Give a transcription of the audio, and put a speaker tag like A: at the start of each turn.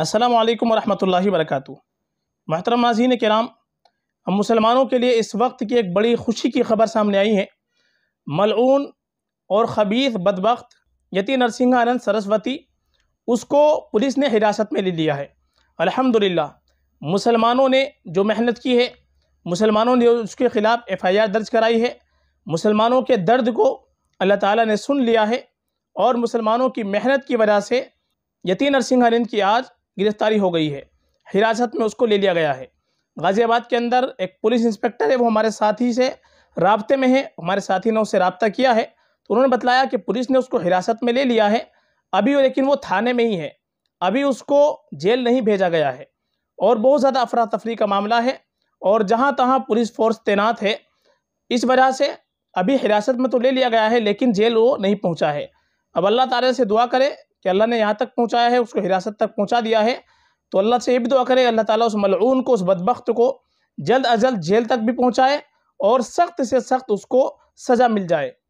A: السلام علیکم ورحمۃ اللہ وبرکاتہ محترم ناظرین کرام ہم مسلمانوں کے لیے اس وقت کی ایک بڑی خوشی کی خبر سامنے آئی ہے ملعون اور خبیث بدبخت یتی نرسنگھا آنند سرسوتی اس کو پولیس نے حراست میں لے لیا ہے الحمدللہ مسلمانوں نے جو محنت کی ہے مسلمانوں نے اس کے خلاف ایف آئی آر درج کرائی ہے مسلمانوں کے درد کو اللہ تعالیٰ نے سن لیا ہے اور مسلمانوں کی محنت کی وجہ سے یتی نرسنگھا آنند کی آج گرفتاری ہو گئی ہے حراست میں اس کو لے لیا گیا ہے غازی آباد کے اندر ایک پولیس انسپکٹر ہے وہ ہمارے ساتھی سے رابطے میں ہے ہمارے ساتھی نے اس سے رابطہ کیا ہے تو انہوں نے بتلایا کہ پولیس نے اس کو حراست میں لے لیا ہے ابھی لیکن وہ تھانے میں ہی ہے ابھی اس کو جیل نہیں بھیجا گیا ہے اور بہت زیادہ افراتفری کا معاملہ ہے اور جہاں تہاں پولیس فورس تعینات ہے اس وجہ سے ابھی حراست میں تو لے لیا گیا ہے لیکن جیل وہ نہیں پہنچا ہے اب اللہ تعالیٰ سے دعا کرے کہ اللہ نے یہاں تک پہنچایا ہے اس کو حراست تک پہنچا دیا ہے تو اللہ سے یہ بھی دعا کرے اللہ تعالیٰ اس ملعون کو اس بدبخت کو جلد از جلد جیل تک بھی پہنچائے اور سخت سے سخت اس کو سزا مل جائے